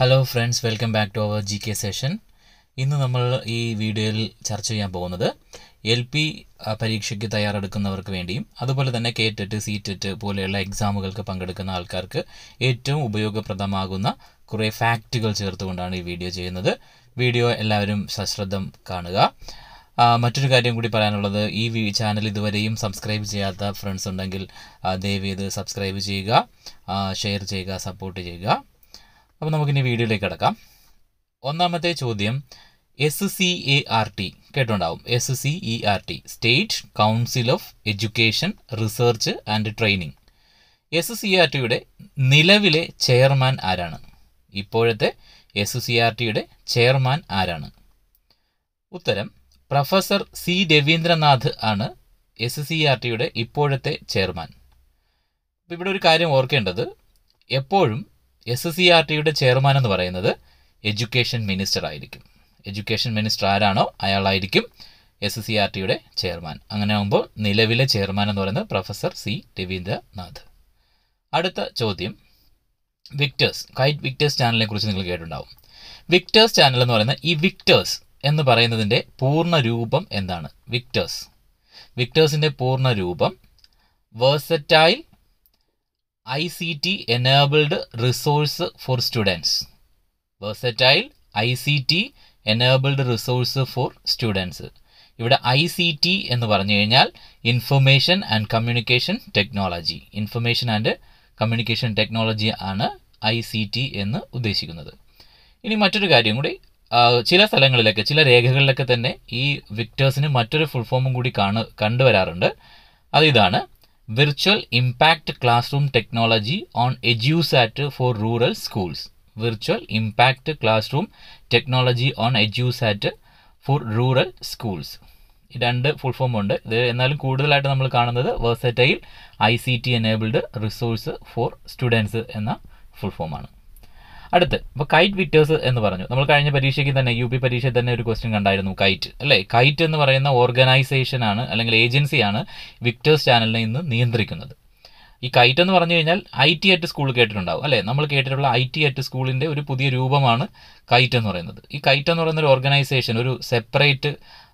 Hello friends welcome back to our G K session ഇന്ന് നമ്മൾ ഈ വീഡിയോയിൽ ചർച്ച ചെയ്യാൻ പോകുന്നത് എൽ പി പരീക്ഷയ്ക്ക് തയ്യാറെടുക്കുന്നവർക്ക് വേണ്ടിയും അതുപോലെ തന്നെ കെ ടെറ്റ് സി ടെറ്റ് പോലെയുള്ള എക്സാമുകൾക്ക് പങ്കെടുക്കുന്ന ആൾക്കാർക്ക് ഏറ്റവും ഉപയോഗപ്രദമാകുന്ന കുറേ ഫാക്റ്റുകൾ ചേർത്തുകൊണ്ടാണ് ഈ വീഡിയോ ചെയ്യുന്നത് വീഡിയോ എല്ലാവരും സശ്രദ്ധം കാണുക മറ്റൊരു കാര്യം കൂടി പറയാനുള്ളത് ഈ ചാനൽ ഇതുവരെയും സബ്സ്ക്രൈബ് ചെയ്യാത്ത ഫ്രണ്ട്സ് ഉണ്ടെങ്കിൽ ദയവ് ചെയ്ത് സബ്സ്ക്രൈബ് ചെയ്യുക ഷെയർ ചെയ്യുക സപ്പോർട്ട് ചെയ്യുക അപ്പോൾ നമുക്കിനി വീഡിയോയിലേക്ക് കിടക്കാം ഒന്നാമത്തെ ചോദ്യം S C A R T കേട്ടുണ്ടാവും S C E R T state council of education research and training S C R ടിയുടെ നിലവിലെ ചെയർമാൻ ആരാണ് ഇപ്പോഴത്തെ എസ് സി ആർ e ടിയുടെ ചെയർമാൻ ആരാണ് ഉത്തരം പ്രൊഫസർ സി രവീന്ദ്രനാഥ് ആണ് എസ് സി ആർ e ടിയുടെ ഇപ്പോഴത്തെ ചെയർമാൻ ഇവിടെ ഒരു കാര്യം ഓർക്കേണ്ടത് എപ്പോഴും S S C R e ടിയുടെ ചെയർമാൻ എന്ന് പറയുന്നത് എഡ്യൂക്കേഷൻ മിനിസ്റ്റർ ആയിരിക്കും എഡ്യൂക്കേഷൻ മിനിസ്റ്റർ ആരാണോ അയാളായിരിക്കും S S C R e ടിയുടെ ചെയർമാൻ അങ്ങനെ ആകുമ്പോൾ നിലവിലെ ചെയർമാൻ എന്ന് പറയുന്നത് പ്രൊഫസർ സി രവീന്ദ്രനാഥ് അടുത്ത ചോദ്യം വിക്ടേഴ്സ് കൈറ്റ് വിക്ടേഴ്സ് ചാനലിനെ കുറിച്ച് നിങ്ങൾ കേട്ടിട്ടുണ്ടാവും വിക്ടേഴ്സ് ചാനൽ എന്ന് പറയുന്ന ഈ വിക്ടേഴ്സ് എന്ന് പറയുന്നതിൻ്റെ പൂർണ്ണ രൂപം എന്താണ് വിക്ടേഴ്സ് വിക്ടേഴ്സിൻ്റെ പൂർണ്ണ രൂപം versatile I C T enabled resource for students versatile I C T enabled resource for students ഇവിടെ ഐ സി ടി എന്ന് പറഞ്ഞു കഴിഞ്ഞാൽ information and communication technology information and communication technology ആണ് ഐ സി ടി എന്ന് ഉദ്ദേശിക്കുന്നത് ഇനി മറ്റൊരു കാര്യം കൂടി ചില സ്ഥലങ്ങളിലൊക്കെ ചില രേഖകളിലൊക്കെ തന്നെ ഈ വിക്ടേഴ്സിന് മറ്റൊരു ഫുൾ ഫോമും കൂടി കാണു കണ്ടുവരാറുണ്ട് അതിതാണ് Virtual Impact Classroom Technology on EduSat for Rural Schools. Virtual Impact Classroom Technology on EduSat for rural schools രണ്ട് ഫുൾ ഫോം ഉണ്ട് ഇത് എന്നാലും കൂടുതലായിട്ട് നമ്മൾ കാണുന്നത് versatile I C T enabled resource for students എന്ന ഫുൾ ഫോമാണ് അടുത്ത് അപ്പോൾ കൈറ്റ് വിറ്റേഴ്സ് എന്ന് പറഞ്ഞു നമ്മൾ കഴിഞ്ഞ പരീക്ഷയ്ക്ക് തന്നെ യു പി പരീക്ഷയിൽ തന്നെ ഒരു ക്വസ്റ്റ്യൻ കണ്ടായിരുന്നു കൈറ്റ് അല്ലേ കൈറ്റ് എന്ന് പറയുന്ന ഓർഗനൈസേഷൻ ആണ് അല്ലെങ്കിൽ ഏജൻസിയാണ് വിക്ടേഴ്സ് ചാനലിനെ ഇന്ന് നിയന്ത്രിക്കുന്നത് ഈ കൈറ്റ് എന്ന് പറഞ്ഞു കഴിഞ്ഞാൽ ഐ ടി അറ്റ് സ്കൂൾ കേട്ടിട്ടുണ്ടാവും അല്ലേ നമ്മൾ കേട്ടിട്ടുള്ള ഐ ടി അറ്റ് സ്കൂളിൻ്റെ ഒരു പുതിയ രൂപമാണ് കൈറ്റ് എന്ന് പറയുന്നത് ഈ കൈറ്റ് എന്ന് പറയുന്ന ഒരു ഓർഗനൈസേഷൻ ഒരു സെപ്പറേറ്റ്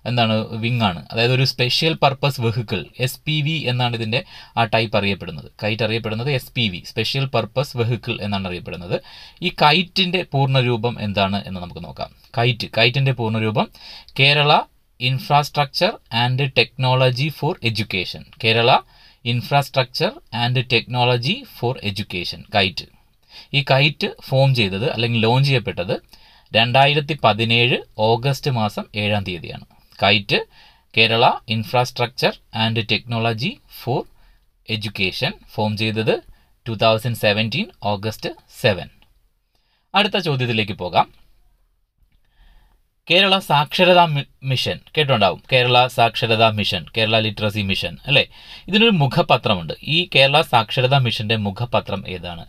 എന്താണ് വിങ്ങാണ് അതായത് ഒരു special purpose vehicle S P V എന്നാണ് ഇതിൻ്റെ ആ ടൈപ്പ് അറിയപ്പെടുന്നത് കൈറ്റ് അറിയപ്പെടുന്നത് S P V special purpose vehicle എന്നാണ് അറിയപ്പെടുന്നത് ഈ കൈറ്റിൻ്റെ പൂർണ്ണരൂപം എന്താണ് എന്ന് നമുക്ക് നോക്കാം കൈറ്റ് കൈറ്റിൻ്റെ പൂർണ്ണരൂപം Kerala infrastructure and technology for education Kerala infrastructure and technology for education KITE ഈ കൈറ്റ് ഫോം ചെയ്തത് അല്ലെങ്കിൽ ലോഞ്ച് ചെയ്യപ്പെട്ടത് രണ്ടായിരത്തി പതിനേഴ് ഓഗസ്റ്റ് മാസം ഏഴാം തീയതിയാണ് KITE Kerala infrastructure and technology for education form ചെയ്തത് two thousand seventeen August seven അടുത്ത ചോദ്യത്തിലേക്ക് പോകാം കേരള സാക്ഷരതാ മിഷൻ കേട്ടുണ്ടാവും കേരള സാക്ഷരതാ മിഷൻ കേരള ലിറ്ററസി മിഷൻ അല്ലേ ഇതിനൊരു മുഖപത്രമുണ്ട് ഈ കേരള സാക്ഷരതാ മിഷൻ്റെ മുഖപത്രം ഏതാണ്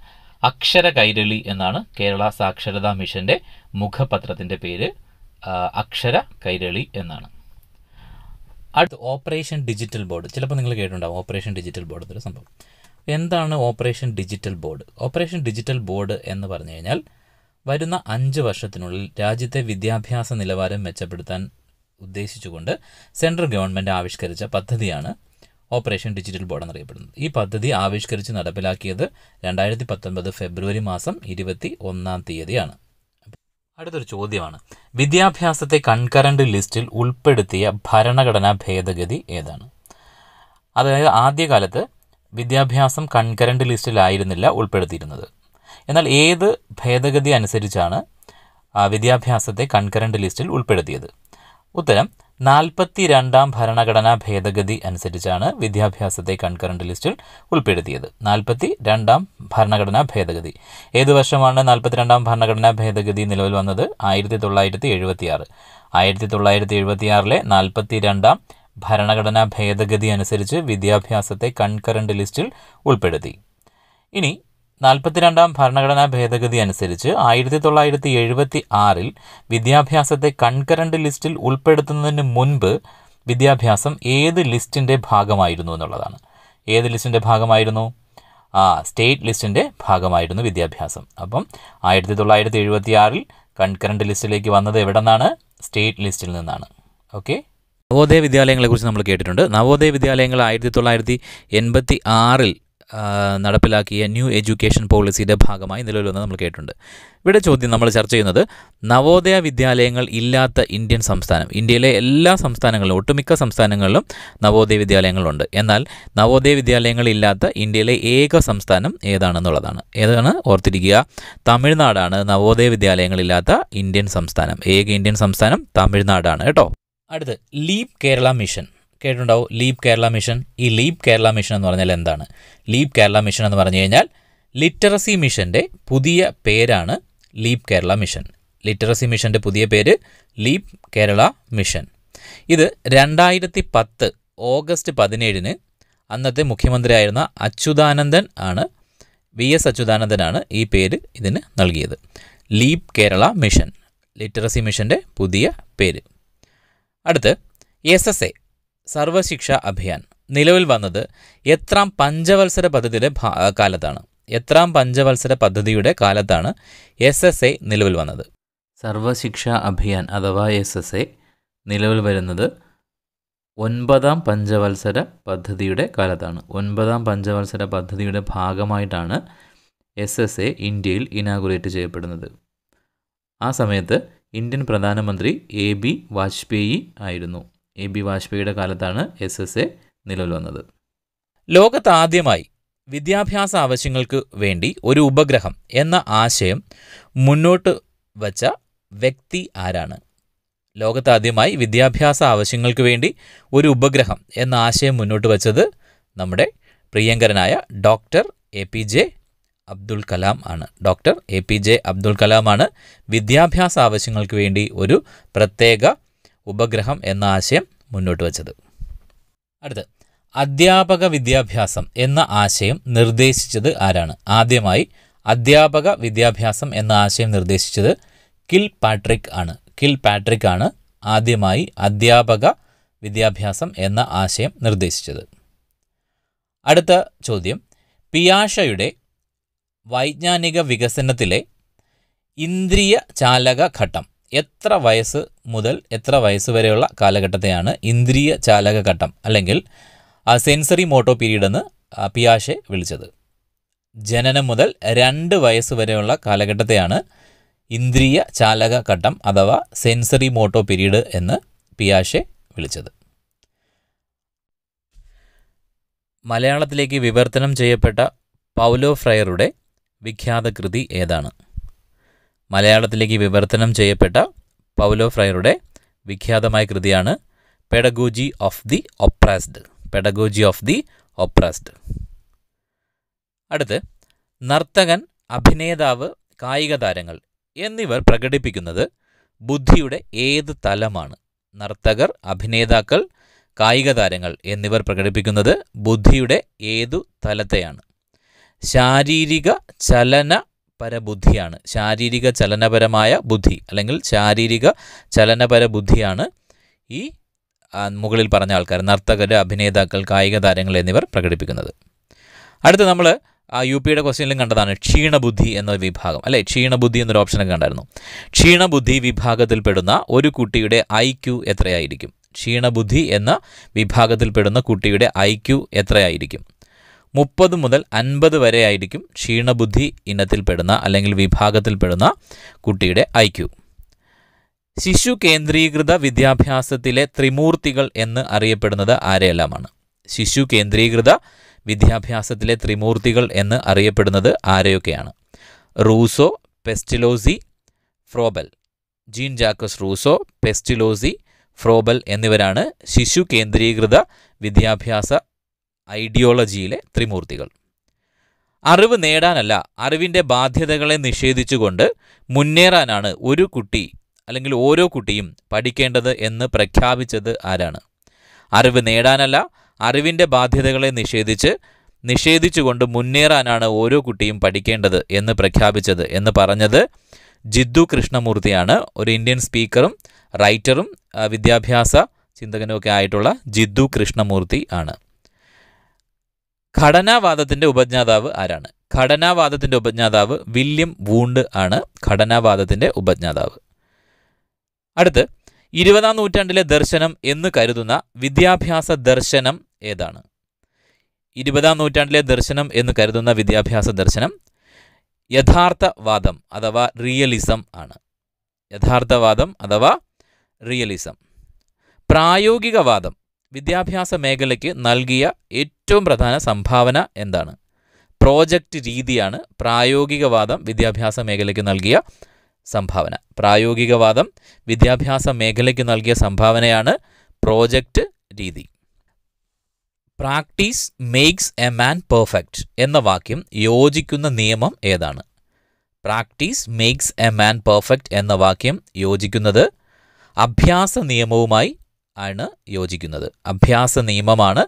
അക്ഷര കൈരളി എന്നാണ് കേരള സാക്ഷരതാ മിഷൻ്റെ മുഖപത്രത്തിൻ്റെ പേര് അക്ഷര കൈരളി എന്നാണ് അടുത്ത ഓപ്പറേഷൻ ഡിജിറ്റൽ ബോർഡ് ചിലപ്പോൾ നിങ്ങൾ കേട്ടിട്ടുണ്ടാവും ഓപ്പറേഷൻ ഡിജിറ്റൽ ബോർഡ് എന്നൊരു സംഭവം എന്താണ് operation digital board operation digital board എന്ന് പറഞ്ഞു കഴിഞ്ഞാൽ വരുന്ന അഞ്ച് വർഷത്തിനുള്ളിൽ രാജ്യത്തെ വിദ്യാഭ്യാസ നിലവാരം മെച്ചപ്പെടുത്താൻ ഉദ്ദേശിച്ചുകൊണ്ട് സെൻട്രൽ ഗവൺമെൻറ് ആവിഷ്കരിച്ച പദ്ധതിയാണ് ഓപ്പറേഷൻ ഡിജിറ്റൽ ബോർഡ് എന്നറിയപ്പെടുന്നത് ഈ പദ്ധതി ആവിഷ്കരിച്ച് നടപ്പിലാക്കിയത് രണ്ടായിരത്തി പത്തൊൻപത് ഫെബ്രുവരി മാസം ഇരുപത്തി ഒന്നാം തീയതിയാണ് അടുത്തൊരു ചോദ്യമാണ് വിദ്യാഭ്യാസത്തെ കൺകറന്റ് ലിസ്റ്റിൽ ഉൾപ്പെടുത്തിയ ഭരണഘടനാ ഭേദഗതി ഏതാണ് അതായത് ആദ്യകാലത്ത് വിദ്യാഭ്യാസം കൺകറന്റ് ലിസ്റ്റിലായിരുന്നില്ല ഉൾപ്പെടുത്തിയിരുന്നത് എന്നാൽ ഏത് ഭേദഗതി അനുസരിച്ചാണ് വിദ്യാഭ്യാസത്തെ കൺകറന്റ് ലിസ്റ്റിൽ ഉൾപ്പെടുത്തിയത് ഉത്തരം നാൽപ്പത്തിരണ്ടാം ഭരണഘടനാ ഭേദഗതി അനുസരിച്ചാണ് വിദ്യാഭ്യാസത്തെ കൺകറന്റ് ലിസ്റ്റിൽ ഉൾപ്പെടുത്തിയത് നാൽപ്പത്തി രണ്ടാം ഭരണഘടനാ ഭേദഗതി ഏതു വർഷമാണ് നാൽപ്പത്തിരണ്ടാം ഭരണഘടനാ ഭേദഗതി നിലവിൽ വന്നത് ആയിരത്തി തൊള്ളായിരത്തി എഴുപത്തിയാറ് ആയിരത്തി തൊള്ളായിരത്തി എഴുപത്തിയാറിലെ രണ്ടാം ഭരണഘടനാ ഭേദഗതി അനുസരിച്ച് വിദ്യാഭ്യാസത്തെ കൺകറന്റ് ലിസ്റ്റിൽ ഉൾപ്പെടുത്തി ഇനി നാൽപ്പത്തിരണ്ടാം ഭരണഘടനാ ഭേദഗതി അനുസരിച്ച് ആയിരത്തി തൊള്ളായിരത്തി എഴുപത്തി ആറിൽ വിദ്യാഭ്യാസത്തെ കൺകറണ്ട് ലിസ്റ്റിൽ ഉൾപ്പെടുത്തുന്നതിന് മുൻപ് വിദ്യാഭ്യാസം ഏത് ലിസ്റ്റിൻ്റെ ഭാഗമായിരുന്നു എന്നുള്ളതാണ് ഏത് ലിസ്റ്റിൻ്റെ ഭാഗമായിരുന്നു ആ സ്റ്റേറ്റ് ലിസ്റ്റിൻ്റെ ഭാഗമായിരുന്നു വിദ്യാഭ്യാസം അപ്പം ആയിരത്തി തൊള്ളായിരത്തി എഴുപത്തി ആറിൽ കൺകറണ്ട് ലിസ്റ്റിലേക്ക് വന്നത് എവിടെ നിന്നാണ് സ്റ്റേറ്റ് ലിസ്റ്റിൽ നിന്നാണ് ഓക്കെ നവോദയ വിദ്യാലയങ്ങളെക്കുറിച്ച് നമ്മൾ കേട്ടിട്ടുണ്ട് നവോദയ വിദ്യാലയങ്ങൾ ആയിരത്തി തൊള്ളായിരത്തി എൺപത്തി ആറിൽ നടപ്പിലാക്കിയ ന്യൂ എഡ്യൂക്കേഷൻ പോളിസിയുടെ ഭാഗമായി നിലവിൽ നമ്മൾ കേട്ടിട്ടുണ്ട് ഇവിടെ ചോദ്യം നമ്മൾ ചർച്ച ചെയ്യുന്നത് നവോദയ വിദ്യാലയങ്ങൾ ഇല്ലാത്ത ഇന്ത്യൻ സംസ്ഥാനം ഇന്ത്യയിലെ എല്ലാ സംസ്ഥാനങ്ങളിലും ഒട്ടുമിക്ക സംസ്ഥാനങ്ങളിലും നവോദയ വിദ്യാലയങ്ങളുണ്ട് എന്നാൽ നവോദയ വിദ്യാലയങ്ങൾ ഇല്ലാത്ത ഇന്ത്യയിലെ ഏക സംസ്ഥാനം ഏതാണെന്നുള്ളതാണ് ഏതാണ് ഓർത്തിരിക്കുക തമിഴ്നാടാണ് നവോദയ വിദ്യാലയങ്ങളില്ലാത്ത ഇന്ത്യൻ സംസ്ഥാനം ഏക ഇന്ത്യൻ സംസ്ഥാനം തമിഴ്നാടാണ് കേട്ടോ അടുത്ത് ലീപ് കേരള മിഷൻ കേട്ടിട്ടുണ്ടാവും ലീപ് കേരള മിഷൻ ഈ ലീപ് കേരള മിഷൻ എന്ന് പറഞ്ഞാൽ എന്താണ് ലീപ് കേരള മിഷൻ എന്ന് പറഞ്ഞു കഴിഞ്ഞാൽ ലിറ്ററസി മിഷൻ്റെ പുതിയ പേരാണ് ലീപ് കേരള മിഷൻ ലിറ്ററസി മിഷൻ്റെ പുതിയ പേര് ലീപ് കേരള മിഷൻ ഇത് രണ്ടായിരത്തി പത്ത് ഓഗസ്റ്റ് പതിനേഴിന് അന്നത്തെ മുഖ്യമന്ത്രിയായിരുന്ന അച്യുതാനന്ദൻ ആണ് വി എസ് അച്യുതാനന്ദനാണ് ഈ പേര് ഇതിന് നൽകിയത് ലീപ് കേരള മിഷൻ ലിറ്ററസി മിഷൻ്റെ പുതിയ പേര് അടുത്ത് S S A Sarva Shiksha Abhiyan നിലവിൽ വന്നത് എത്രാം പഞ്ചവത്സര പദ്ധതിയുടെ കാലത്താണ് എത്രാം പഞ്ചവത്സര പദ്ധതിയുടെ കാലത്താണ് എസ് എസ് എ നിലവിൽ വന്നത് സർവശിക്ഷ അഭിയാൻ അഥവാ എസ് എസ് എ നിലവിൽ വരുന്നത് ഒൻപതാം പഞ്ചവത്സര പദ്ധതിയുടെ കാലത്താണ് ഒൻപതാം പഞ്ചവത്സര പദ്ധതിയുടെ ഭാഗമായിട്ടാണ് എസ് എസ് എ ഇന്ത്യയിൽ ഇനാഗുറേറ്റ് ചെയ്യപ്പെടുന്നത് ആ സമയത്ത് ഇന്ത്യൻ പ്രധാനമന്ത്രി എ ബി വാജ്പേയി ആയിരുന്നു എ ബി വാജ്പേയിയുടെ കാലത്താണ് എസ് എസ് എ നിലവിൽ വന്നത് ലോകത്താദ്യമായി വിദ്യാഭ്യാസ ആവശ്യങ്ങൾക്ക് വേണ്ടി ഒരു ഉപഗ്രഹം എന്ന ആശയം മുന്നോട്ട് വച്ച വ്യക്തി ആരാണ് ലോകത്താദ്യമായി വിദ്യാഭ്യാസ ആവശ്യങ്ങൾക്ക് വേണ്ടി ഒരു ഉപഗ്രഹം എന്ന ആശയം മുന്നോട്ട് വച്ചത് നമ്മുടെ പ്രിയങ്കരനായ doctor A P J Abdul Kalam ആണ് doctor A P J Abdul കലാമാണ് വിദ്യാഭ്യാസ ആവശ്യങ്ങൾക്ക് വേണ്ടി ഒരു പ്രത്യേക ഉപഗ്രഹം എന്ന ആശയം മുന്നോട്ട് വച്ചത് അടുത്ത് അധ്യാപക വിദ്യാഭ്യാസം എന്ന ആശയം നിർദ്ദേശിച്ചത് ആരാണ് ആദ്യമായി അധ്യാപക വിദ്യാഭ്യാസം എന്ന ആശയം നിർദ്ദേശിച്ചത് കിൽ പാട്രിക് ആണ് കിൽ പാട്രിക് ആണ് ആദ്യമായി അധ്യാപക വിദ്യാഭ്യാസം എന്ന ആശയം നിർദ്ദേശിച്ചത് അടുത്ത ചോദ്യം പിയാഷയുടെ വൈജ്ഞാനിക വികസനത്തിലെ ഇന്ദ്രിയ ചാലക ഘട്ടം എത്ര വയസ്സ് മുതൽ എത്ര വയസ്സ് വരെയുള്ള കാലഘട്ടത്തെയാണ് ഇന്ദ്രിയ ചാലക ഘട്ടം അല്ലെങ്കിൽ സെൻസറി മോട്ടോ പീരീഡ് എന്ന് പിയാഷെ വിളിച്ചത് ജനനം മുതൽ രണ്ട് വയസ്സ് വരെയുള്ള കാലഘട്ടത്തെയാണ് ഇന്ദ്രിയ ചാലക ഘട്ടം അഥവാ സെൻസറി മോട്ടോ പീരീഡ് എന്ന് പിയാഷെ വിളിച്ചത് മലയാളത്തിലേക്ക് വിവർത്തനം ചെയ്യപ്പെട്ട പൗലോ ഫ്രയറുടെ വിഖ്യാത കൃതി ഏതാണ് മലയാളത്തിലേക്ക് വിവർത്തനം ചെയ്യപ്പെട്ട പൗലോ ഫ്രൈറുടെ വിഖ്യാതമായ കൃതിയാണ് pedagogy of the oppressed pedagogy of the oppressed അടുത്ത് നർത്തകൻ അഭിനേതാവ് കായിക താരങ്ങൾ എന്നിവർ പ്രകടിപ്പിക്കുന്നത് ബുദ്ധിയുടെ ഏത് തലമാണ് നർത്തകർ അഭിനേതാക്കൾ കായിക താരങ്ങൾ എന്നിവർ പ്രകടിപ്പിക്കുന്നത് ബുദ്ധിയുടെ ഏതു തലത്തെയാണ് ശാരീരിക ചലന പരബുദ്ധിയാണ് ശാരീരിക ചലനപരമായ ബുദ്ധി അല്ലെങ്കിൽ ശാരീരിക ചലനപര ബുദ്ധിയാണ് ഈ മുകളിൽ പറഞ്ഞ ആൾക്കാർ നർത്തകർ അഭിനേതാക്കൾ കായിക താരങ്ങൾ എന്നിവർ പ്രകടിപ്പിക്കുന്നത് അടുത്ത നമ്മൾ ആ യു പിയുടെ ക്വസ്റ്റ്യനിലും കണ്ടതാണ് ക്ഷീണബുദ്ധി എന്ന വിഭാഗം അല്ലെ ക്ഷീണബുദ്ധി എന്നൊരു ഓപ്ഷനൊക്കെ കണ്ടായിരുന്നു ക്ഷീണബുദ്ധി വിഭാഗത്തിൽപ്പെടുന്ന ഒരു കുട്ടിയുടെ ഐ ക്യു എത്രയായിരിക്കും ക്ഷീണബുദ്ധി എന്ന വിഭാഗത്തിൽപ്പെടുന്ന കുട്ടിയുടെ ഐ ക്യു എത്രയായിരിക്കും മുപ്പത് മുതൽ അൻപത് വരെ ആയിരിക്കും ക്ഷീണബുദ്ധി ഇനത്തിൽപ്പെടുന്ന അല്ലെങ്കിൽ വിഭാഗത്തിൽപ്പെടുന്ന കുട്ടിയുടെ ഐ ക്യു ശിശു കേന്ദ്രീകൃത വിദ്യാഭ്യാസത്തിലെ ത്രിമൂർത്തികൾ എന്ന് അറിയപ്പെടുന്നത് ആരെയെല്ലാമാണ് ശിശു കേന്ദ്രീകൃത വിദ്യാഭ്യാസത്തിലെ ത്രിമൂർത്തികൾ എന്ന് അറിയപ്പെടുന്നത് ആരെയൊക്കെയാണ് Rousseau Pestalozzi Froebel Jean Jacques Rousseau Pestalozzi Froebel എന്നിവരാണ് ശിശു കേന്ദ്രീകൃത വിദ്യാഭ്യാസ ഐഡിയോളജിയിലെ ത്രിമൂർത്തികൾ അറിവ് നേടാനല്ല അറിവിൻ്റെ ബാധ്യതകളെ നിഷേധിച്ചുകൊണ്ട് മുന്നേറാനാണ് ഒരു കുട്ടി അല്ലെങ്കിൽ ഓരോ കുട്ടിയും പഠിക്കേണ്ടത് എന്ന് പ്രഖ്യാപിച്ചത് ആരാണ് അറിവ് നേടാനല്ല അറിവിൻ്റെ ബാധ്യതകളെ നിഷേധിച്ച് നിഷേധിച്ചുകൊണ്ട് മുന്നേറാനാണ് ഓരോ കുട്ടിയും പഠിക്കേണ്ടത് എന്ന് പ്രഖ്യാപിച്ചത് എന്ന് പറഞ്ഞത് ജിദ്ദു കൃഷ്ണമൂർത്തിയാണ് ഒരു ഇന്ത്യൻ സ്പീക്കറും റൈറ്ററും വിദ്യാഭ്യാസ ചിന്തകനുമൊക്കെ ആയിട്ടുള്ള ജിദ്ദു കൃഷ്ണമൂർത്തി ആണ് ഘടനാവാദത്തിന്റെ ഉപജ്ഞാതാവ് ആരാണ് ഘടനാവാദത്തിന്റെ ഉപജ്ഞാതാവ് വില്യം വൂണ്ട് ആണ് ഘടനാവാദത്തിന്റെ ഉപജ്ഞാതാവ് അടുത്ത് ഇരുപതാം നൂറ്റാണ്ടിലെ ദർശനം എന്ന് കരുതുന്ന വിദ്യാഭ്യാസ ദർശനം ഏതാണ് ഇരുപതാം നൂറ്റാണ്ടിലെ ദർശനം എന്ന് കരുതുന്ന വിദ്യാഭ്യാസ ദർശനം യഥാർത്ഥവാദം അഥവാ റിയലിസം ആണ് യഥാർത്ഥവാദം അഥവാ റിയലിസം പ്രായോഗികവാദം വിദ്യാഭ്യാസ മേഖലയ്ക്ക് നൽകിയ ഏറ്റവും പ്രധാന സംഭാവന എന്താണ് പ്രോജക്റ്റ് രീതിയാണ് പ്രായോഗികവാദം വിദ്യാഭ്യാസ മേഖലയ്ക്ക് നൽകിയ സംഭാവന പ്രായോഗികവാദം വിദ്യാഭ്യാസ മേഖലയ്ക്ക് നൽകിയ സംഭാവനയാണ് പ്രോജക്റ്റ് രീതി practice makes a man perfect എന്ന വാക്യം യോജിക്കുന്ന നിയമം ഏതാണ് practice makes a man perfect എന്ന വാക്യം യോജിക്കുന്നത് അഭ്യാസ നിയമവുമായി ആണ് യോജിക്കുന്നത് അഭ്യാസ നിയമമാണ്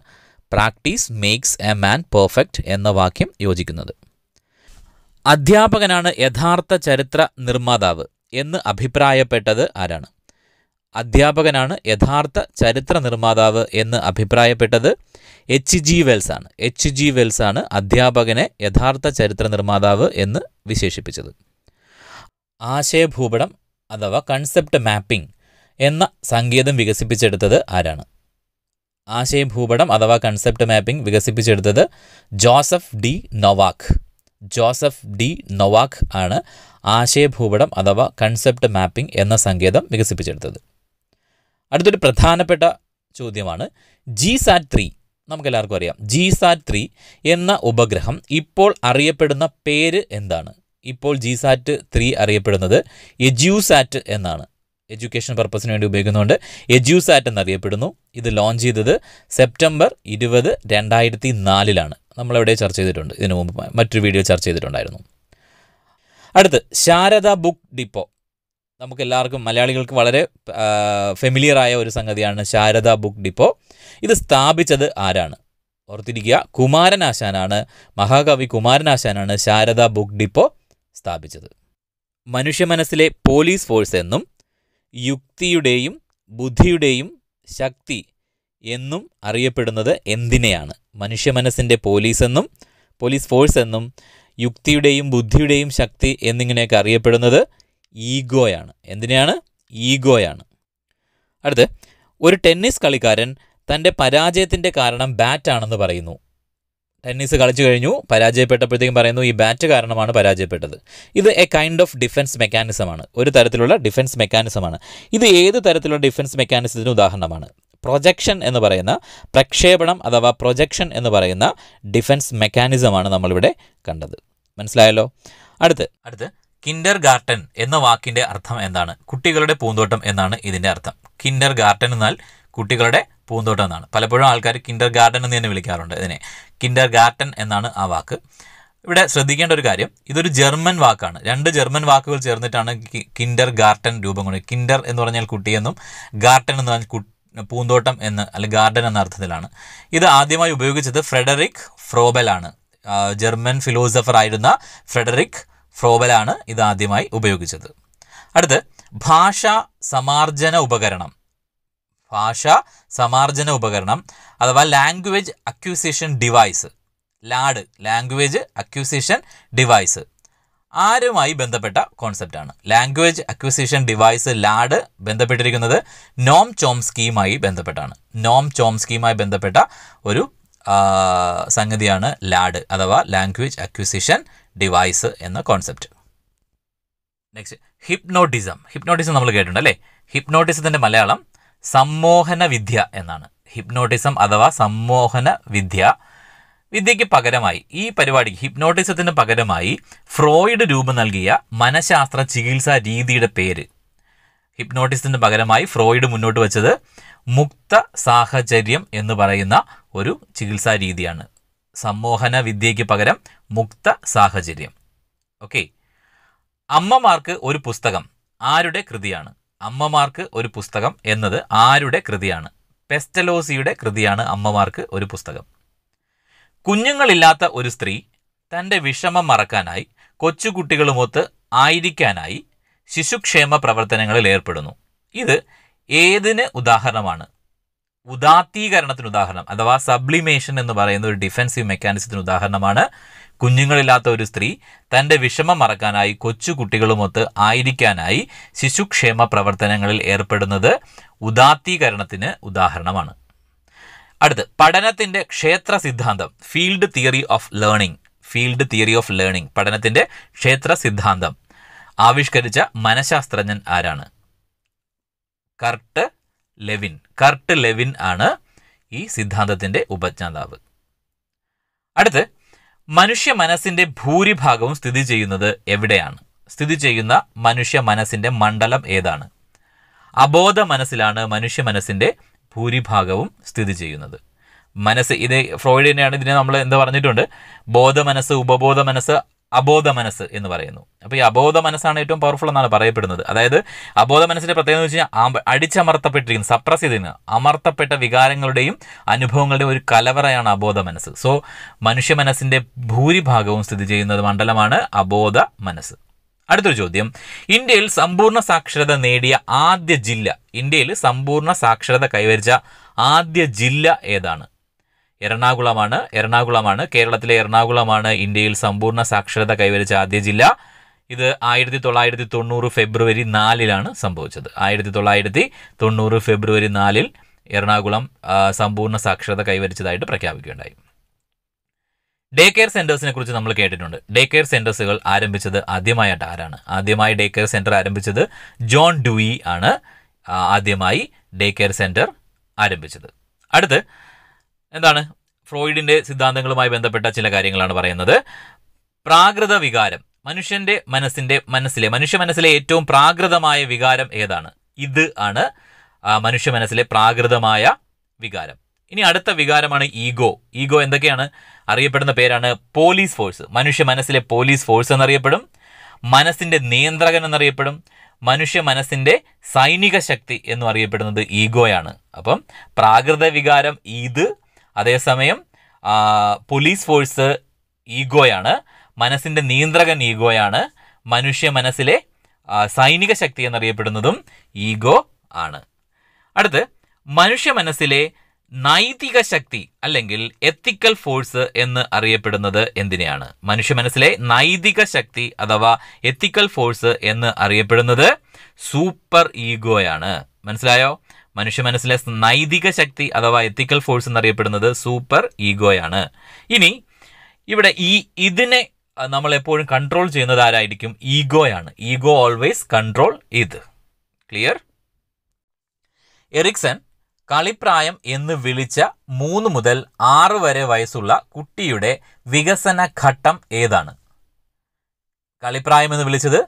practice makes a man perfect എന്ന വാക്യം യോജിക്കുന്നത് അധ്യാപകനാണ് യഥാർത്ഥ ചരിത്ര നിർമ്മാതാവ് എന്ന് അഭിപ്രായപ്പെട്ടത് ആരാണ് അധ്യാപകനാണ് യഥാർത്ഥ ചരിത്ര നിർമ്മാതാവ് എന്ന് അഭിപ്രായപ്പെട്ടത് എച്ച് ജി വെൽസ് ആണ് എച്ച് ജി വെൽസ് ആണ് അധ്യാപകനെ യഥാർത്ഥ ചരിത്ര നിർമ്മാതാവ് എന്ന് വിശേഷിപ്പിച്ചത് ആശയഭൂപടം അഥവാ കൺസെപ്റ്റ് മാപ്പിംഗ് എന്ന സങ്കേതം വികസിപ്പിച്ചെടുത്തത് ആരാണ് ആശയഭൂപടം അഥവാ കൺസെപ്റ്റ് മാപ്പിംഗ് വികസിപ്പിച്ചെടുത്തത് Joseph D Novak Joseph D Novak ആണ് ആശയഭൂപടം അഥവാ കൺസെപ്റ്റ് മാപ്പിംഗ് എന്ന സങ്കേതം വികസിപ്പിച്ചെടുത്തത് അടുത്തൊരു പ്രധാനപ്പെട്ട ചോദ്യമാണ് ജി സാറ്റ് ത്രീ നമുക്കെല്ലാവർക്കും അറിയാം ജി സാറ്റ് ത്രീ എന്ന ഉപഗ്രഹം ഇപ്പോൾ അറിയപ്പെടുന്ന പേര് എന്താണ് ഇപ്പോൾ ജി സാറ്റ് ത്രീ അറിയപ്പെടുന്നത് എജ്യൂസാറ്റ് എന്നാണ് എഡ്യൂക്കേഷൻ പർപ്പസിന് വേണ്ടി ഉപയോഗിക്കുന്നുണ്ട് എജ്യൂസാറ്റ് എന്നറിയപ്പെടുന്നു ഇത് ലോഞ്ച് ചെയ്തത് സെപ്റ്റംബർ ഇരുപത് രണ്ടായിരത്തി നാലിലാണ് നമ്മളെവിടെ ചർച്ച ചെയ്തിട്ടുണ്ട് ഇതിനു മുമ്പ് മറ്റൊരു വീഡിയോ ചർച്ച ചെയ്തിട്ടുണ്ടായിരുന്നു അടുത്ത് ശാരദ ബുക്ക് ഡിപ്പോ നമുക്ക് എല്ലാവർക്കും മലയാളികൾക്ക് വളരെ ആയ ഒരു സംഗതിയാണ് ശാരദ ബുക്ക് ഡിപ്പോ ഇത് സ്ഥാപിച്ചത് ആരാണ് ഓർത്തിരിക്കുക കുമാരനാശാനാണ് മഹാകവി കുമാരനാശാനാണ് ശാരദ ബുക്ക് ഡിപ്പോ സ്ഥാപിച്ചത് മനുഷ്യ മനസ്സിലെ പോലീസ് ഫോഴ്സ് എന്നും യുക്തിയുടെയും ബുദ്ധിയുടെയും ശക്തി എന്നും അറിയപ്പെടുന്നത് എന്തിനെയാണ് മനുഷ്യ മനസ്സിൻ്റെ പോലീസ് എന്നും പോലീസ് ഫോഴ്സ് എന്നും യുക്തിയുടെയും ബുദ്ധിയുടെയും ശക്തി എന്നിങ്ങനെയൊക്കെ അറിയപ്പെടുന്നത് ഈഗോയാണ് എന്തിനെയാണ് ഈഗോയാണ് അടുത്ത് ഒരു ടെന്നീസ് കളിക്കാരൻ തൻ്റെ പരാജയത്തിൻ്റെ കാരണം ബാറ്റാണെന്ന് പറയുന്നു ടെന്നീസ് കളിച്ചു കഴിഞ്ഞു പരാജയപ്പെട്ടപ്പോഴത്തേക്കും പറയുന്നു ഈ ബാറ്റ് കാരണമാണ് പരാജയപ്പെട്ടത് ഇത് എ കൈൻഡ് ഓഫ് ഡിഫൻസ് മെക്കാനിസമാണ് ഒരു തരത്തിലുള്ള ഡിഫൻസ് മെക്കാനിസമാണ് ഇത് ഏത് തരത്തിലുള്ള ഡിഫൻസ് മെക്കാനിസത്തിന് ഉദാഹരണമാണ് പ്രൊജക്ഷൻ എന്ന് പറയുന്ന പ്രക്ഷേപണം അഥവാ പ്രൊജക്ഷൻ എന്ന് പറയുന്ന ഡിഫൻസ് മെക്കാനിസമാണ് നമ്മളിവിടെ കണ്ടത് മനസ്സിലായല്ലോ അടുത്ത് അടുത്ത് കിൻഡർ ഗാർട്ടൻ എന്ന വാക്കിൻ്റെ അർത്ഥം എന്താണ് കുട്ടികളുടെ പൂന്തോട്ടം എന്നാണ് ഇതിൻ്റെ അർത്ഥം കിൻഡർ ഗാർട്ടൻ എന്നാൽ കുട്ടികളുടെ പൂന്തോട്ടം എന്നാണ് പലപ്പോഴും ആൾക്കാർ കിൻഡർ ഗാർഡൻ എന്ന് തന്നെ വിളിക്കാറുണ്ട് ഇതിനെ കിൻഡർ ഗാർഡൻ എന്നാണ് ആ വാക്ക് ഇവിടെ ശ്രദ്ധിക്കേണ്ട ഒരു കാര്യം ഇതൊരു ജർമ്മൻ വാക്കാണ് രണ്ട് ജർമ്മൻ വാക്കുകൾ ചേർന്നിട്ടാണ് കിൻഡർ ഗാർട്ടൻ രൂപം കൊണ്ട് കിൻഡർ എന്ന് പറഞ്ഞാൽ കുട്ടിയെന്നും ഗാർട്ടൻ എന്ന് പറഞ്ഞാൽ പൂന്തോട്ടം എന്ന് അല്ലെങ്കിൽ ഗാർഡൻ എന്ന അർത്ഥത്തിലാണ് ഇത് ആദ്യമായി ഉപയോഗിച്ചത് ഫ്രെഡറിക് ഫ്രോബലാണ് ജർമ്മൻ ഫിലോസഫർ ആയിരുന്ന ഫ്രെഡറിക് ഫ്രോബലാണ് ഇത് ആദ്യമായി ഉപയോഗിച്ചത് അടുത്ത് ഭാഷാ സമാർജന ഉപകരണം ഭാഷ സമാർജന ഉപകരണം അഥവാ language acquisition device LAD language acquisition device ആരുമായി ബന്ധപ്പെട്ട കോൺസെപ്റ്റാണ് ലാംഗ്വേജ് അക്വിസിഷൻ ഡിവൈസ് ലാഡ് ബന്ധപ്പെട്ടിരിക്കുന്നത് നോം ചോംസ്കിയുമായി ബന്ധപ്പെട്ടാണ് നോം ചോംസ്കിയുമായി ബന്ധപ്പെട്ട ഒരു സംഗതിയാണ് ലാഡ് അഥവാ ലാംഗ്വേജ് അക്വിസിഷൻ ഡിവൈസ് എന്ന കോൺസെപ്റ്റ് നെക്സ്റ്റ് ഹിപ്നോട്ടിസം ഹിപ്നോട്ടിസം നമ്മൾ കേട്ടിട്ടുണ്ട് അല്ലേ ഹിപ്നോട്ടിസത്തിൻ്റെ മലയാളം സമ്മോഹന വിദ്യ എന്നാണ് ഹിപ്നോട്ടിസം അഥവാ സമ്മോഹന വിദ്യ വിദ്യയ്ക്ക് പകരമായി ഈ പരിപാടി ഹിപ്നോട്ടിസത്തിന് പകരമായി ഫ്രോയിഡ് രൂപം നൽകിയ മനഃശാസ്ത്ര ചികിത്സാ രീതിയുടെ പേര് ഹിപ്നോട്ടിസത്തിന് പകരമായി ഫ്രോയിഡ് മുന്നോട്ട് വച്ചത് മുക്ത സാഹചര്യം എന്ന് പറയുന്ന ഒരു ചികിത്സാ രീതിയാണ് സമ്മോഹന വിദ്യയ്ക്ക് പകരം മുക്ത സാഹചര്യം ഓക്കെ അമ്മമാർക്ക് ഒരു പുസ്തകം ആരുടെ കൃതിയാണ് അമ്മമാർക്ക് ഒരു പുസ്തകം എന്നത് ആരുടെ കൃതിയാണ് പെസ്റ്റലോസിയുടെ കൃതിയാണ് അമ്മമാർക്ക് ഒരു പുസ്തകം കുഞ്ഞുങ്ങളില്ലാത്ത ഒരു സ്ത്രീ തൻ്റെ വിഷമം മറക്കാനായി കൊച്ചുകുട്ടികളുമൊത്ത് ആയിരിക്കാനായി ശിശുക്ഷേമ പ്രവർത്തനങ്ങളിൽ ഏർപ്പെടുന്നു ഇത് ഏതിന് ഉദാഹരണമാണ് ഉദാത്തീകരണത്തിന് ഉദാഹരണം അഥവാ സബ്ലിമേഷൻ എന്ന് പറയുന്ന ഒരു ഡിഫെൻസീവ് മെക്കാനിസത്തിന് ഉദാഹരണമാണ് കുഞ്ഞുങ്ങളില്ലാത്ത ഒരു സ്ത്രീ തൻ്റെ വിഷമം മറക്കാനായി കൊച്ചുകുട്ടികളുമൊത്ത് ആയിരിക്കാനായി ശിശുക്ഷേമ പ്രവർത്തനങ്ങളിൽ ഏർപ്പെടുന്നത് ഉദാത്തീകരണത്തിന് ഉദാഹരണമാണ് അടുത്ത് പഠനത്തിൻ്റെ ക്ഷേത്ര സിദ്ധാന്തം field theory of learning field theory of learning പഠനത്തിൻ്റെ ക്ഷേത്ര സിദ്ധാന്തം ആവിഷ്കരിച്ച മനഃശാസ്ത്രജ്ഞൻ ആരാണ് കർട്ട് ലെവിൻ കർട്ട് ലെവിൻ ആണ് ഈ സിദ്ധാന്തത്തിൻ്റെ ഉപജ്ഞാതാവ് അടുത്ത് മനുഷ്യ മനസ്സിന്റെ ഭൂരിഭാഗവും സ്ഥിതി ചെയ്യുന്നത് എവിടെയാണ് സ്ഥിതി ചെയ്യുന്ന മനുഷ്യ മനസ്സിന്റെ മണ്ഡലം ഏതാണ് അബോധ മനസ്സിലാണ് മനുഷ്യ മനസ്സിന്റെ ഭൂരിഭാഗവും സ്ഥിതി ചെയ്യുന്നത് മനസ്സ് ഇത് തന്നെയാണ് ഇതിനെ നമ്മൾ എന്താ പറഞ്ഞിട്ടുണ്ട് ബോധ മനസ്സ് ഉപബോധ മനസ്സ് അബോധ മനസ്സ് എന്ന് പറയുന്നു അപ്പോൾ ഈ അബോധ മനസ്സാണ് ഏറ്റവും പവർഫുൾ എന്നാണ് പറയപ്പെടുന്നത് അതായത് അബോധ മനസ്സിൻ്റെ പ്രത്യേകത എന്ന് വെച്ച് അടിച്ചമർത്തപ്പെട്ടിരിക്കുന്നു സപ്രസ് ചെയ്തിരുന്നു അമർത്തപ്പെട്ട വികാരങ്ങളുടെയും അനുഭവങ്ങളുടെയും ഒരു കലവറയാണ് അബോധ മനസ്സ് സോ മനുഷ്യ മനസ്സിൻ്റെ ഭൂരിഭാഗവും സ്ഥിതി ചെയ്യുന്നത് മണ്ഡലമാണ് അബോധ മനസ്സ് അടുത്തൊരു ചോദ്യം ഇന്ത്യയിൽ സമ്പൂർണ്ണ സാക്ഷരത നേടിയ ആദ്യ ജില്ല ഇന്ത്യയിൽ സമ്പൂർണ്ണ സാക്ഷരത കൈവരിച്ച ആദ്യ ജില്ല ഏതാണ് എറണാകുളമാണ് എറണാകുളമാണ് കേരളത്തിലെ എറണാകുളമാണ് ഇന്ത്യയിൽ സമ്പൂർണ്ണ സാക്ഷരത കൈവരിച്ച ആദ്യ ജില്ല ഇത് ആയിരത്തി തൊള്ളായിരത്തി തൊണ്ണൂറ് ഫെബ്രുവരി നാലിലാണ് സംഭവിച്ചത് ആയിരത്തി തൊള്ളായിരത്തി തൊണ്ണൂറ് ഫെബ്രുവരി നാലിൽ എറണാകുളം സമ്പൂർണ്ണ സാക്ഷരത കൈവരിച്ചതായിട്ട് പ്രഖ്യാപിക്കുകയുണ്ടായി ഡേ കെയർ സെന്റേഴ്സിനെ കുറിച്ച് നമ്മൾ കേട്ടിട്ടുണ്ട് ഡേ കെയർ സെന്റേഴ്സുകൾ ആരംഭിച്ചത് ആദ്യമായിട്ട് ആരാണ് ആദ്യമായി ഡേ കെയർ സെന്റർ ആരംഭിച്ചത് ജോൺ ഡുയി ആണ് ആദ്യമായി ഡേ കെയർ സെന്റർ ആരംഭിച്ചത് അടുത്ത് എന്താണ് ഫ്രോയിഡിന്റെ സിദ്ധാന്തങ്ങളുമായി ബന്ധപ്പെട്ട ചില കാര്യങ്ങളാണ് പറയുന്നത് പ്രാകൃത വികാരം മനുഷ്യന്റെ മനസ്സിന്റെ മനസ്സിലെ മനുഷ്യ മനസ്സിലെ ഏറ്റവും പ്രാകൃതമായ വികാരം ഏതാണ് ഇത് ആണ് മനുഷ്യ മനസ്സിലെ പ്രാകൃതമായ വികാരം ഇനി അടുത്ത വികാരമാണ് ഈഗോ ഈഗോ എന്തൊക്കെയാണ് അറിയപ്പെടുന്ന പേരാണ് പോലീസ് ഫോഴ്സ് മനുഷ്യ മനസ്സിലെ പോലീസ് ഫോഴ്സ് എന്നറിയപ്പെടും മനസ്സിന്റെ നിയന്ത്രകൻ എന്നറിയപ്പെടും മനുഷ്യ മനസ്സിന്റെ സൈനിക ശക്തി എന്നും അറിയപ്പെടുന്നത് ഈഗോയാണ് അപ്പം പ്രാകൃത വികാരം ഇത് അതേസമയം പോലീസ് ഫോഴ്സ് ഈഗോയാണ് മനസ്സിൻ്റെ നിയന്ത്രകൻ ഈഗോയാണ് മനുഷ്യ മനസ്സിലെ സൈനിക ശക്തി എന്നറിയപ്പെടുന്നതും ഈഗോ ആണ് അടുത്ത് മനുഷ്യ മനസ്സിലെ നൈതിക ശക്തി അല്ലെങ്കിൽ എത്തിക്കൽ ഫോഴ്സ് എന്ന് അറിയപ്പെടുന്നത് എന്തിനെയാണ് മനുഷ്യ മനസ്സിലെ നൈതിക ശക്തി അഥവാ എത്തിക്കൽ ഫോഴ്സ് എന്ന് അറിയപ്പെടുന്നത് സൂപ്പർ ഈഗോയാണ് മനസ്സിലായോ മനുഷ്യ മനസ്സിലെ നൈതിക ശക്തി അഥവാ എത്തിക്കൽ ഫോഴ്സ് എന്നറിയപ്പെടുന്നത് സൂപ്പർ ഈഗോയാണ് ഇനി ഇവിടെ ഈ ഇതിനെ നമ്മൾ എപ്പോഴും കൺട്രോൾ ചെയ്യുന്നത് ആരായിരിക്കും ഈഗോയാണ് ഈഗോ ഓൾവേസ് കൺട്രോൾ ഇത് ക്ലിയർ എറിക്സൺ കളിപ്രായം എന്ന് വിളിച്ച മൂന്ന് മുതൽ ആറ് വരെ വയസ്സുള്ള കുട്ടിയുടെ വികസന ഘട്ടം ഏതാണ് കളിപ്രായം എന്ന് വിളിച്ചത്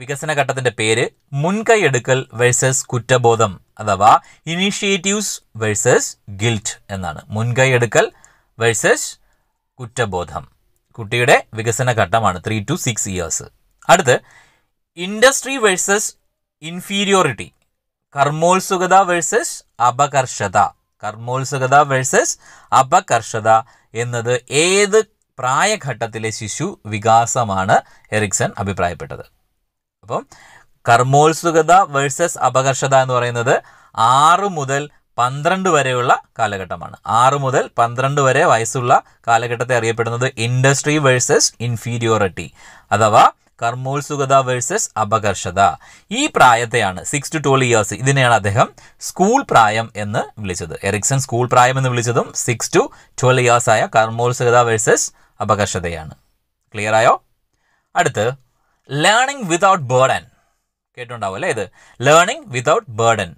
വികസന ഘട്ടത്തിന്റെ പേര് മുൻകൈയെടുക്കൽ വേഴ്സസ് കുറ്റബോധം അഥവാ ഇനീഷ്യേറ്റീവ്സ് വേഴ്സസ് ഗിൽറ്റ് എന്നാണ് മുൻകൈ എടുക്കൽ വേഴ്സസ് കുറ്റബോധം കുട്ടിയുടെ വികസന ഘട്ടമാണ് ത്രീ ടു സിക്സ് ഇയേഴ്സ് അടുത്ത് ഇൻഡസ്ട്രി വേഴ്സസ് ഇൻഫീരിയോറിറ്റി കർമ്മോത്സുകത വേഴ്സസ് അപകർഷത കർമ്മോത്സുകത വേഴ്സസ് അപകർഷത എന്നത് ഏത് പ്രായഘട്ടത്തിലെ ശിശു വികാസമാണ് എറിക്സൺ അഭിപ്രായപ്പെട്ടത് അപ്പം കർമ്മോത്സുകത വേഴ്സസ് അപകർഷത എന്ന് പറയുന്നത് ആറ് മുതൽ പന്ത്രണ്ട് വരെയുള്ള കാലഘട്ടമാണ് ആറ് മുതൽ പന്ത്രണ്ട് വരെ വയസ്സുള്ള കാലഘട്ടത്തെ അറിയപ്പെടുന്നത് ഇൻഡസ്ട്രി വേഴ്സസ് ഇൻഫീരിയോറിറ്റി അഥവാ കർമ്മോത്സുകത വേഴ്സസ് അപകർഷത ഈ പ്രായത്തെയാണ് സിക്സ് ടു ട്വൽവ് ഇയേഴ്സ് ഇതിനെയാണ് അദ്ദേഹം സ്കൂൾ പ്രായം എന്ന് വിളിച്ചത് എറിക്സൺ സ്കൂൾ പ്രായം എന്ന് വിളിച്ചതും സിക്സ് ടു ട്വൽവ് ഇയേഴ്സായ കർമ്മോത്സുകത വേഴ്സസ് അപകർഷതയാണ് ക്ലിയർ ആയോ അടുത്ത് ലേണിംഗ് വിതൗട്ട് ബേർഡൻ കേട്ടുണ്ടാവും അല്ലേ ഇത് ലേണിംഗ് വിതൗട്ട് ബേർഡൻ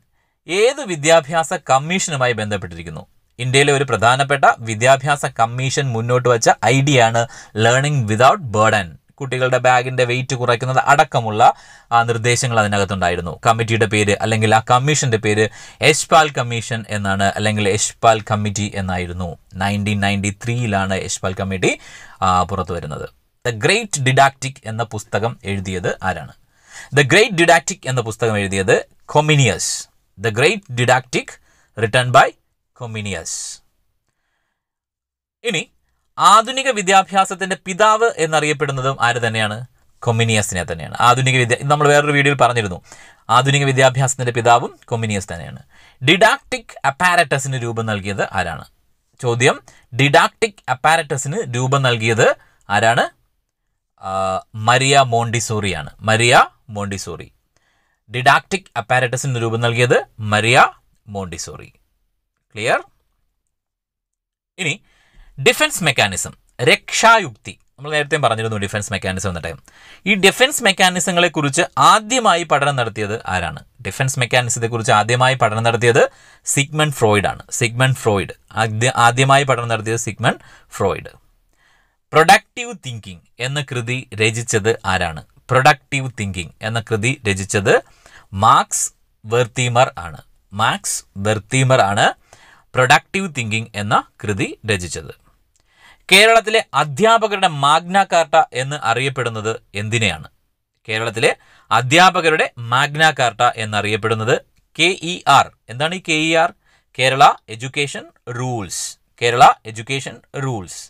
ഏത് വിദ്യാഭ്യാസ കമ്മീഷനുമായി ബന്ധപ്പെട്ടിരിക്കുന്നു ഇന്ത്യയിലെ ഒരു പ്രധാനപ്പെട്ട വിദ്യാഭ്യാസ കമ്മീഷൻ മുന്നോട്ട് വെച്ച ഐഡിയ ആണ് ലേണിംഗ് വിതൗട്ട് ബേർഡൻ കുട്ടികളുടെ ബാഗിന്റെ വെയിറ്റ് കുറയ്ക്കുന്നത് അടക്കമുള്ള നിർദ്ദേശങ്ങൾ അതിനകത്തുണ്ടായിരുന്നു കമ്മിറ്റിയുടെ പേര് അല്ലെങ്കിൽ ആ കമ്മീഷന്റെ പേര് യശ്പാൽ കമ്മീഷൻ എന്നാണ് അല്ലെങ്കിൽ യശ്പാൽ കമ്മിറ്റി എന്നായിരുന്നു നയൻറ്റീൻ നയൻറ്റി ത്രീയിലാണ് യശ്പാൽ കമ്മിറ്റി പുറത്തു വരുന്നത് ദ ഗ്രേറ്റ് ഡിഡാക്റ്റിക് എന്ന പുസ്തകം എഴുതിയത് ആരാണ് ദ ഗ്രേറ്റ് ഡിഡാക്റ്റിക് എന്ന പുസ്തകം എഴുതിയത് Comenius the great didactic written by Comenius ഇനി ആധുനിക വിദ്യാഭ്യാസത്തിൻ്റെ പിതാവ് എന്നറിയപ്പെടുന്നതും ആര് തന്നെയാണ് കൊമിനിയസിനെ തന്നെയാണ് ആധുനിക വിദ്യ നമ്മൾ വേറൊരു വീഡിയോയിൽ പറഞ്ഞിരുന്നു ആധുനിക വിദ്യാഭ്യാസത്തിൻ്റെ പിതാവും കൊമിനിയസ് തന്നെയാണ് ഡിഡാക്റ്റിക് അപ്പാരറ്റസിന് രൂപം നൽകിയത് ആരാണ് ചോദ്യം ഡിഡാക്റ്റിക് അപ്പാരറ്റസിന് രൂപം നൽകിയത് ആരാണ് മരിയ മോണ്ടിസോറിയാണ് മരിയ മോണ്ടിസോറി ഡിഡാക്റ്റിക് അപ്പാരറ്റസിന് രൂപം നൽകിയത് മരിയ മോണ്ടിസോറി ക്ലിയർ ഇനി ഡിഫൻസ് മെക്കാനിസം രക്ഷായുക്തി നമ്മൾ നേരത്തെ പറഞ്ഞിരുന്നു ഡിഫൻസ് മെക്കാനിസം എന്നിട്ട് ഈ ഡിഫൻസ് മെക്കാനിസങ്ങളെക്കുറിച്ച് ആദ്യമായി പഠനം നടത്തിയത് ആരാണ് ഡിഫൻസ് മെക്കാനിസത്തെക്കുറിച്ച് ആദ്യമായി പഠനം നടത്തിയത് സിഗ്മൺ ഫ്രോയിഡ് ആണ് സിഗ്മൺ ഫ്രോയിഡ് ആദ്യ ആദ്യമായി പഠനം നടത്തിയത് സിഗ്മൺ ഫ്രോയിഡ് പ്രൊഡക്റ്റീവ് തിങ്കിങ് എന്ന കൃതി രചിച്ചത് ആരാണ് പ്രൊഡക്റ്റീവ് തിങ്കിങ് എന്ന കൃതി രചിച്ചത് മാക്സ് വെർത്തീമർ ആണ് മാക്സ് വെർത്തീമർ ആണ് പ്രൊഡക്റ്റീവ് തിങ്കിങ് എന്ന കൃതി രചിച്ചത് കേരളത്തിലെ അധ്യാപകരുടെ മാഗ്നാകാർട്ട എന്ന് അറിയപ്പെടുന്നത് എന്തിനെയാണ് കേരളത്തിലെ അധ്യാപകരുടെ മാഗ്നാകാർട്ട എന്നറിയപ്പെടുന്നത് കെ ഇ ആർ എന്താണ് ഈ K E R Kerala education rules Kerala education rules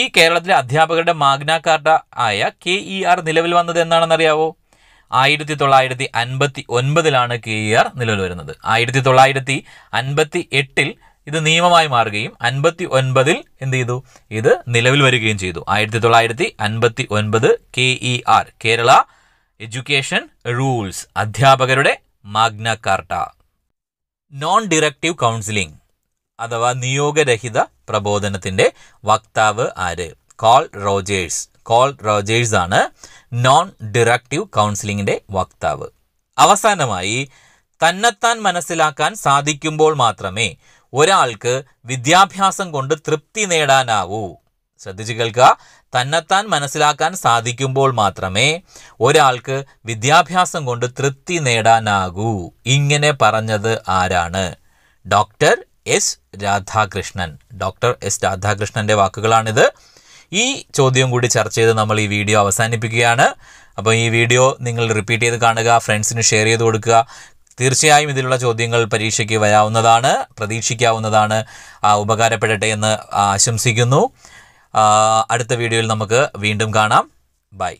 ഈ കേരളത്തിലെ അധ്യാപകരുടെ മാഗ്നാകാർട്ട ആയ കെ ഇ ആർ നിലവിൽ വന്നത് എന്നാണെന്നറിയാവോ ആയിരത്തി തൊള്ളായിരത്തി അൻപത്തി ഒൻപതിലാണ് കെ ഇ ആർ നിലവിൽ വരുന്നത് ആയിരത്തി തൊള്ളായിരത്തി അൻപത്തി എട്ടിൽ ഇത് നിയമമായി മാറുകയും അൻപത്തി ഒൻപതിൽ എന്ത് ചെയ്തു ഇത് നിലവിൽ വരികയും ചെയ്തു ആയിരത്തി തൊള്ളായിരത്തി അൻപത്തി ഒൻപത് K E R Kerala education rules അധ്യാപകരുടെ Magna Carta non directive counselling അഥവാ നിയോഗരഹിത പ്രബോധനത്തിൻ്റെ വക്താവ് ആര് കോൾ റോജേഴ്സ് കോൾ റോജേഴ്സ് ആണ് നോൺ ഡിറക്റ്റീവ് കൗൺസിലിങ്ങിൻ്റെ വക്താവ് അവസാനമായി തന്നെത്താൻ മനസ്സിലാക്കാൻ സാധിക്കുമ്പോൾ മാത്രമേ ഒരാൾക്ക് വിദ്യാഭ്യാസം കൊണ്ട് തൃപ്തി നേടാനാവൂ ശ്രദ്ധിച്ചു കേൾക്കുക തന്നെത്താൻ മനസ്സിലാക്കാൻ സാധിക്കുമ്പോൾ മാത്രമേ ഒരാൾക്ക് വിദ്യാഭ്യാസം കൊണ്ട് തൃപ്തി നേടാനാകൂ ഇങ്ങനെ പറഞ്ഞത് ആരാണ് doctor S Radhakrishnan doctor S രാധാകൃഷ്ണൻ്റെ വാക്കുകളാണിത് ഈ ചോദ്യം കൂടി ചർച്ച ചെയ്ത് നമ്മൾ ഈ വീഡിയോ അവസാനിപ്പിക്കുകയാണ് അപ്പോൾ ഈ വീഡിയോ നിങ്ങൾ റിപ്പീറ്റ് ചെയ്ത് കാണുക ഫ്രണ്ട്സിന് ഷെയർ ചെയ്ത് കൊടുക്കുക തീർച്ചയായും ഇതിലുള്ള ചോദ്യങ്ങൾ പരീക്ഷയ്ക്ക് വരാവുന്നതാണ് പ്രതീക്ഷിക്കാവുന്നതാണ് ഉപകാരപ്പെടട്ടെ എന്ന് ആശംസിക്കുന്നു അടുത്ത വീഡിയോയിൽ നമുക്ക് വീണ്ടും കാണാം ബൈ